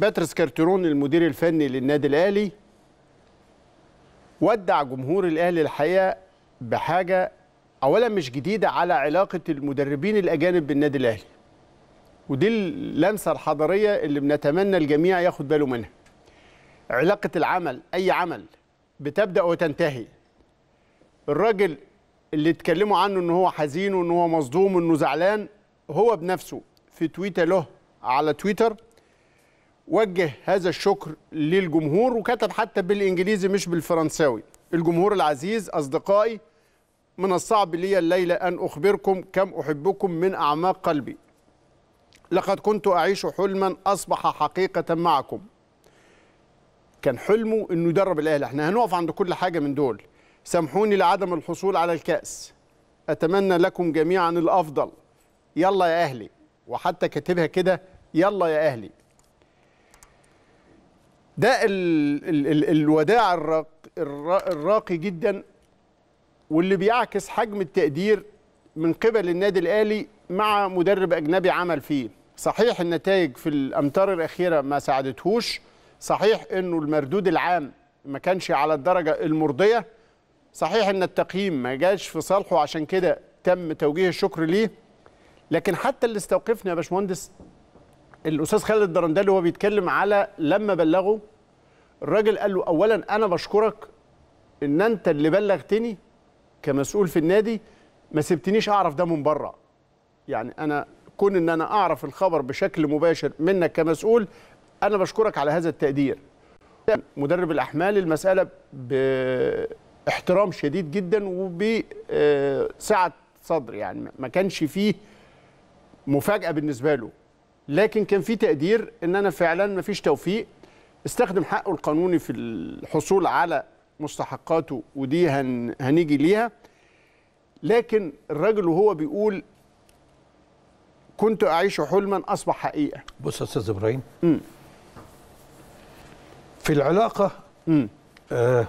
باترس كارتيرون المدير الفني للنادي الاهلي ودع جمهور الاهلي الحقيقه بحاجه اولا مش جديده على علاقه المدربين الاجانب بالنادي الاهلي ودي اللمسه الحضاريه اللي بنتمنى الجميع ياخد باله منها علاقه العمل اي عمل بتبدا وتنتهي الراجل اللي اتكلموا عنه ان هو حزين وان هو مصدوم وانه زعلان هو بنفسه في تويتر له على تويتر وجه هذا الشكر للجمهور وكتب حتى بالإنجليزي مش بالفرنساوي الجمهور العزيز أصدقائي من الصعب لي الليلة أن أخبركم كم أحبكم من أعماق قلبي لقد كنت أعيش حلما أصبح حقيقة معكم كان حلمه أنه يدرب الأهلي احنا هنقف عند كل حاجة من دول سامحوني لعدم الحصول على الكأس أتمنى لكم جميعا الأفضل يلا يا أهلي وحتى كاتبها كده يلا يا أهلي ده ال ال ال الوداع الراق الراقي جدا واللي بيعكس حجم التقدير من قبل النادي الاهلي مع مدرب اجنبي عمل فيه صحيح النتائج في الامتار الاخيره ما ساعدتهوش صحيح انه المردود العام ما كانش على الدرجه المرضيه صحيح ان التقييم ما جاش في صالحه عشان كده تم توجيه الشكر ليه لكن حتى اللي استوقفنا يا باشمهندس الاستاذ خالد الدرندلي وهو بيتكلم على لما بلغه الراجل قال له اولا انا بشكرك ان انت اللي بلغتني كمسؤول في النادي ما سبتنيش اعرف ده من بره يعني انا كون ان انا اعرف الخبر بشكل مباشر منك كمسؤول انا بشكرك على هذا التقدير مدرب الاحمال المساله باحترام شديد جدا وبسعه آه، صدر يعني ما كانش فيه مفاجاه بالنسبه له لكن كان في تقدير ان انا فعلا ما فيش توفيق استخدم حقه القانوني في الحصول على مستحقاته ودي هن هنيجي ليها لكن الراجل وهو بيقول كنت اعيش حلما اصبح حقيقه بص يا استاذ ابراهيم في العلاقه م. آه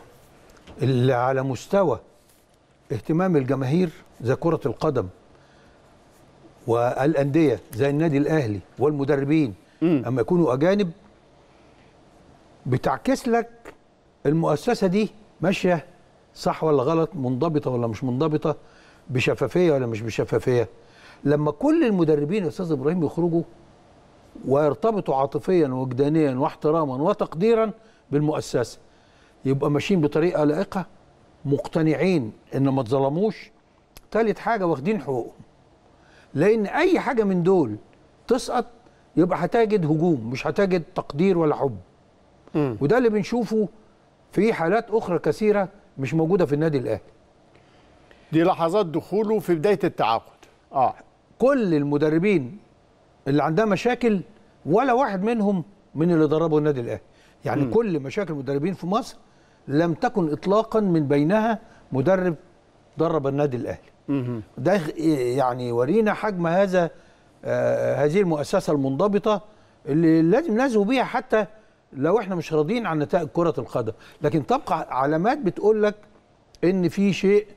اللي على مستوى اهتمام الجماهير زي كره القدم والانديه زي النادي الاهلي والمدربين اما يكونوا اجانب بتعكس لك المؤسسه دي ماشيه صح ولا غلط منضبطه ولا مش منضبطه بشفافيه ولا مش بشفافيه لما كل المدربين يا استاذ ابراهيم يخرجوا ويرتبطوا عاطفيا وجدانيا واحتراما وتقديرا بالمؤسسه يبقى ماشيين بطريقه لائقه مقتنعين ان ما اتظلموش ثالث حاجه واخدين حقوقهم لان اي حاجه من دول تسقط يبقى هتجد هجوم مش هتجد تقدير ولا حب م. وده اللي بنشوفه في حالات اخرى كثيره مش موجوده في النادي الاهلي دي لحظات دخوله في بدايه التعاقد اه كل المدربين اللي عندها مشاكل ولا واحد منهم من اللي دربوا النادي الاهلي يعني م. كل مشاكل المدربين في مصر لم تكن اطلاقا من بينها مدرب درب النادي الاهلي ده يعني يورينا حجم هذا آه، آه، هذه المؤسسه المنضبطه اللي لازم نزهو بيها حتى لو احنا مش راضيين عن نتائج كره القدم لكن تبقى علامات بتقول لك ان في شيء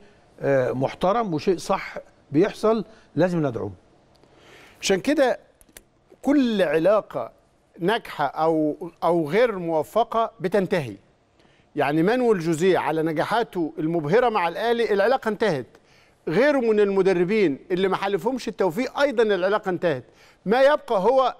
آه، محترم وشيء صح بيحصل لازم ندعوه عشان كده كل علاقه ناجحه او او غير موفقه بتنتهي يعني مانويل جوزيه على نجاحاته المبهره مع الاهلي العلاقه انتهت غيره من المدربين اللي ما حالفهمش التوفيق ايضا العلاقه انتهت ما يبقى هو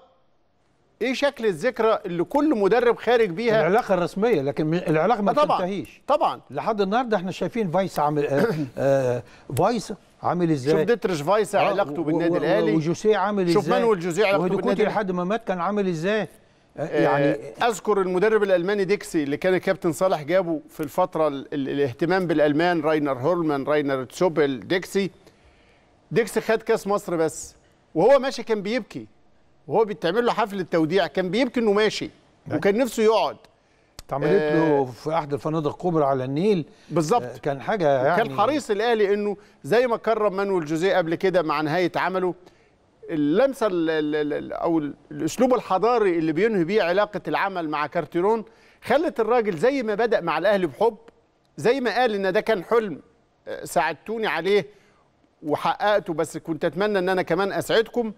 ايه شكل الذكرى اللي كل مدرب خارج بيها العلاقه الرسميه لكن العلاقه ما تنتهيش طبعا لحد النهارده احنا شايفين فايس عامل آه, آه، فايس عامل ازاي شوف ديترش فايس آه، علاقته بالنادي الاهلي وجوسيه عامل ازاي شوف مانويل جوزيه علاقته بالنادي الاهلي لحد ما مات كان عامل ازاي آه، آه، يعني اذكر المدرب الالماني ديكسي اللي كان الكابتن صالح جابه في الفتره الاهتمام بالالمان راينر هورمان راينر تشوبل ديكسي ديكسي خد كاس مصر بس وهو ماشي كان بيبكي وهو بيتعمل له حفله توديع كان بيبكي انه ماشي يعني وكان نفسه يقعد اتعملت له آه، في احد الفنادق الكبرى على النيل بالظبط كان حاجه يعني كان حريص الاهلي انه زي ما كرم مانويل جوزيه قبل كده مع نهايه عمله اللمسه او الاسلوب الحضاري اللي بينهي بيه علاقه العمل مع كارتيرون خلت الراجل زي ما بدا مع الاهلي بحب زي ما قال ان ده كان حلم آه، ساعدتوني عليه وحققته بس كنت اتمنى ان انا كمان اسعدكم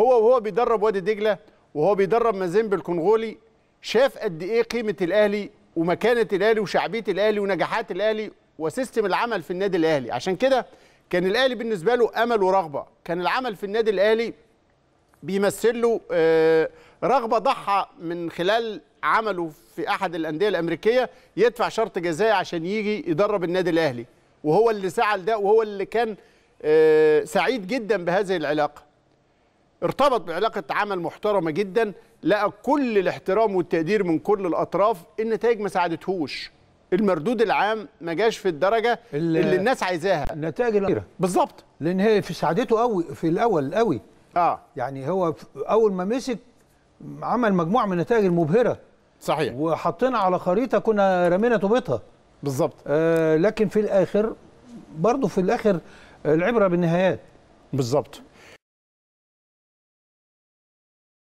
هو وهو بيدرب وادي دجله وهو بيدرب مازيمبي الكونغولي شاف قد ايه قيمه الاهلي ومكانه الاهلي وشعبيه الاهلي ونجاحات الاهلي وسيستم العمل في النادي الاهلي عشان كده كان الاهلي بالنسبه له امل ورغبه كان العمل في النادي الاهلي بيمثل له آه، رغبه ضحى من خلال عمله في احد الانديه الامريكيه يدفع شرط جزائي عشان يجي يدرب النادي الاهلي وهو اللي سعى لده وهو اللي كان آه، سعيد جدا بهذه العلاقه ارتبط بعلاقه عمل محترمه جدا لقى كل الاحترام والتقدير من كل الاطراف النتائج ما ساعدتهوش المردود العام ما جاش في الدرجه اللي الناس عايزاها النتائج الاخيره بالظبط لان هي في سعادته قوي في الاول قوي اه يعني هو اول ما مسك عمل مجموعه من النتائج المبهره صحيح وحطينا على خريطه كنا رمينا طوبتها بالظبط آه لكن في الاخر برضه في الاخر العبره بالنهايات بالظبط